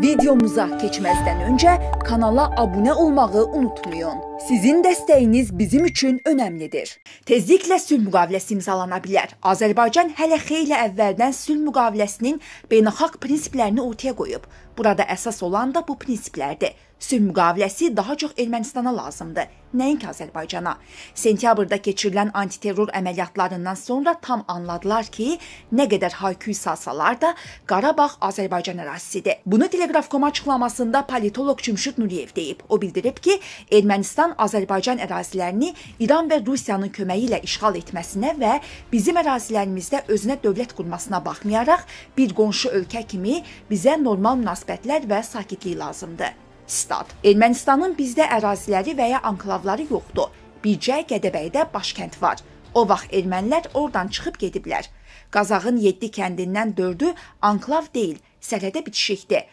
Videomuza keçməzdən öncə kanala abunə olmağı unutmayın. Sizin dəstəyiniz bizim üçün önəmlidir. Tezliklə sülh müqaviləsi imzalana bilər. Azərbaycan hələ xeyli əvvəldən sülh müqaviləsinin beynəlxalq prinsiplərini ortaya qoyub. Burada əsas olan da bu prinsiplərdir. Sülh müqaviləsi daha çox Ermənistana lazımdır, nəinki Azərbaycana. Sentyabrda keçirilən antiterror əməliyyatlarından sonra tam anladılar ki, nə qədər hay-küy salsalar da Qarabağ Azərbaycan ərazisidir. Bunu dilə Teleqraf.com açıqlamasında politoloq Çümşüd Nuriyev deyib. O bildirib ki, Ermənistan Azərbaycan ərazilərini İran və Rusiyanın köməyi ilə işğal etməsinə və bizim ərazilərimizdə özünə dövlət qurmasına baxmayaraq bir qonşu ölkə kimi bizə normal münasibətlər və sakitlik lazımdır. Stat. Ermənistanın bizdə əraziləri və ya anklavları yoxdur. Bircə Gədəbəydə başkənd var. O vaxt ermənilər oradan çıxıb gediblər. Qazağın 7 kəndindən 4-ü anklav deyil, sərhədə bitişikdir.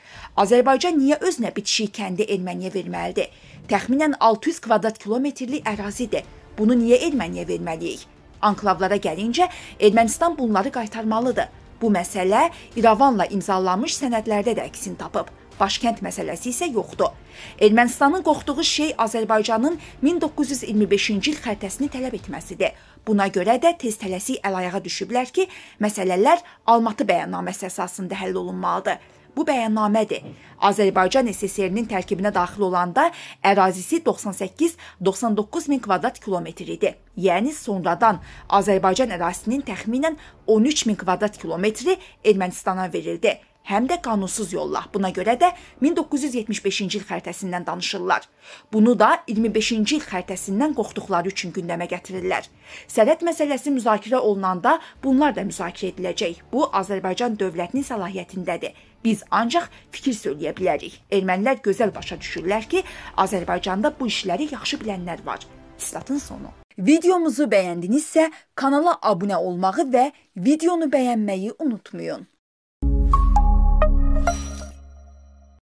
Azərbaycan niyə özünə bitişik kəndi Erməniyə verməlidir? Təxminən 600 kvadrat kilometrlik ərazidir. Bunu niyə Erməniyə verməliyik? Anklavlara gəlincə, Ermənistan bunları qaytarmalıdır. Bu məsələ İrəvanla imzalanmış sənədlərdə də əksini tapıb. Başkənd məsələsi isə yoxdur. Ermənistanın qorxduğu şey Azərbaycanın 1925-ci il xəritəsini tələb etməsidir. Buna görə də tez tələsik əl-ayağa düşüblər ki, məsələlər Almatı bəyannaməsi əsasında həll olunmalıdır. Bu bəyannamədir. Azərbaycan SSR-nin tərkibinə daxil olanda ərazisi 98-99 min kvadrat kilometr idi. Yəni sonradan Azərbaycan ərazisinin təxminən 13 min kvadrat kilometri Ermənistana verildi həm də qanunsuz yolla. Buna görə də 1975-ci il xəritəsindən danışırlar. Bunu da 25-ci il xəritəsindən qorxduqları üçün gündəmə gətirirlər. Sənəd məsələsi müzakirə olunanda bunlar da müzakirə ediləcək. Bu Azərbaycan dövlətinin səlahiyyətindədir. Biz ancaq fikir söyləyə bilərik. Ermənilər gözəl başa düşürlər ki, Azərbaycanda bu işləri yaxşı bilənlər var. İstatın sonu. Videomuzu bəyəndinizsə, kanala abunə olmağı və videonu bəyənməyi unutmayın.